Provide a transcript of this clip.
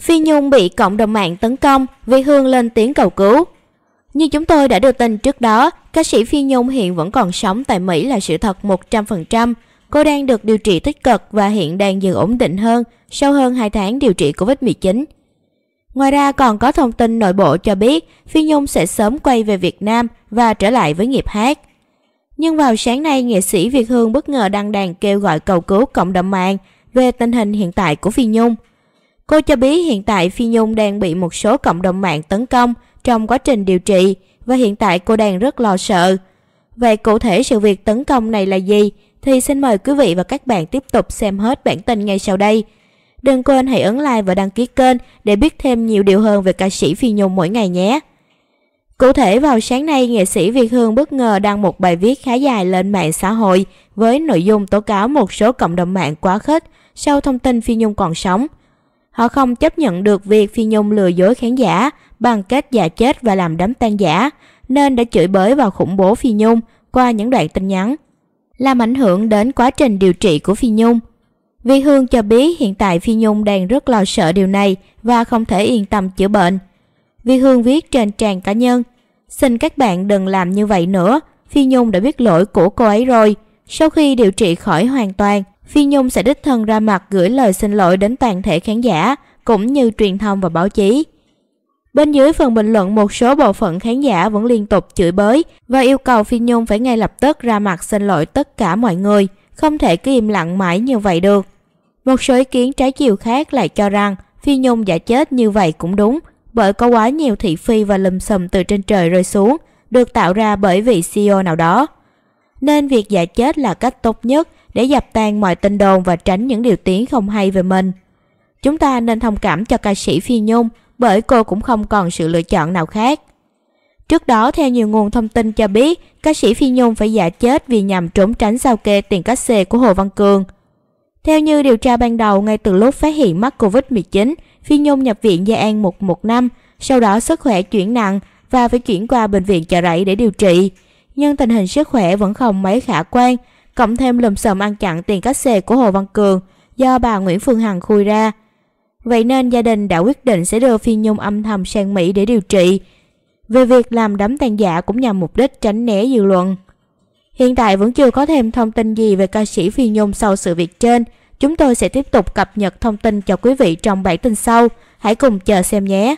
Phi Nhung bị cộng đồng mạng tấn công vì Hương lên tiếng cầu cứu. Như chúng tôi đã đưa tin trước đó, ca sĩ Phi Nhung hiện vẫn còn sống tại Mỹ là sự thật 100%. Cô đang được điều trị tích cực và hiện đang dần ổn định hơn sau hơn 2 tháng điều trị Covid-19. Ngoài ra còn có thông tin nội bộ cho biết Phi Nhung sẽ sớm quay về Việt Nam và trở lại với nghiệp hát. Nhưng vào sáng nay, nghệ sĩ Việt Hương bất ngờ đăng đàn kêu gọi cầu cứu cộng đồng mạng về tình hình hiện tại của Phi Nhung – Cô cho biết hiện tại Phi Nhung đang bị một số cộng đồng mạng tấn công trong quá trình điều trị và hiện tại cô đang rất lo sợ. Vậy cụ thể sự việc tấn công này là gì? Thì xin mời quý vị và các bạn tiếp tục xem hết bản tin ngay sau đây. Đừng quên hãy ấn like và đăng ký kênh để biết thêm nhiều điều hơn về ca sĩ Phi Nhung mỗi ngày nhé. Cụ thể vào sáng nay, nghệ sĩ Việt Hương bất ngờ đăng một bài viết khá dài lên mạng xã hội với nội dung tố cáo một số cộng đồng mạng quá khích sau thông tin Phi Nhung còn sống – Họ không chấp nhận được việc Phi Nhung lừa dối khán giả bằng cách giả chết và làm đám tan giả, nên đã chửi bới và khủng bố Phi Nhung qua những đoạn tin nhắn, làm ảnh hưởng đến quá trình điều trị của Phi Nhung. Vi Hương cho biết hiện tại Phi Nhung đang rất lo sợ điều này và không thể yên tâm chữa bệnh. Vi Hương viết trên trang cá nhân, xin các bạn đừng làm như vậy nữa, Phi Nhung đã biết lỗi của cô ấy rồi. Sau khi điều trị khỏi hoàn toàn, Phi Nhung sẽ đích thân ra mặt gửi lời xin lỗi đến toàn thể khán giả, cũng như truyền thông và báo chí. Bên dưới phần bình luận một số bộ phận khán giả vẫn liên tục chửi bới và yêu cầu Phi Nhung phải ngay lập tức ra mặt xin lỗi tất cả mọi người, không thể cứ im lặng mãi như vậy được. Một số ý kiến trái chiều khác lại cho rằng Phi Nhung giả chết như vậy cũng đúng, bởi có quá nhiều thị phi và lùm xùm từ trên trời rơi xuống, được tạo ra bởi vị CEO nào đó. Nên việc giả chết là cách tốt nhất để dập tan mọi tin đồn và tránh những điều tiếng không hay về mình. Chúng ta nên thông cảm cho ca sĩ Phi Nhung bởi cô cũng không còn sự lựa chọn nào khác. Trước đó, theo nhiều nguồn thông tin cho biết, ca sĩ Phi Nhung phải giả chết vì nhằm trốn tránh sao kê tiền cách xê của Hồ Văn Cường. Theo như điều tra ban đầu, ngay từ lúc phát hiện mắc Covid-19, Phi Nhung nhập viện Gia An 115, sau đó sức khỏe chuyển nặng và phải chuyển qua bệnh viện chợ rẫy để điều trị. Nhưng tình hình sức khỏe vẫn không mấy khả quan cộng thêm lùm xùm ăn chặn tiền cát xề của Hồ Văn Cường do bà Nguyễn Phương Hằng khui ra. Vậy nên gia đình đã quyết định sẽ đưa Phi Nhung âm thầm sang Mỹ để điều trị. Về việc làm đám tang giả cũng nhằm mục đích tránh né dư luận. Hiện tại vẫn chưa có thêm thông tin gì về ca sĩ Phi Nhung sau sự việc trên. Chúng tôi sẽ tiếp tục cập nhật thông tin cho quý vị trong bản tin sau. Hãy cùng chờ xem nhé.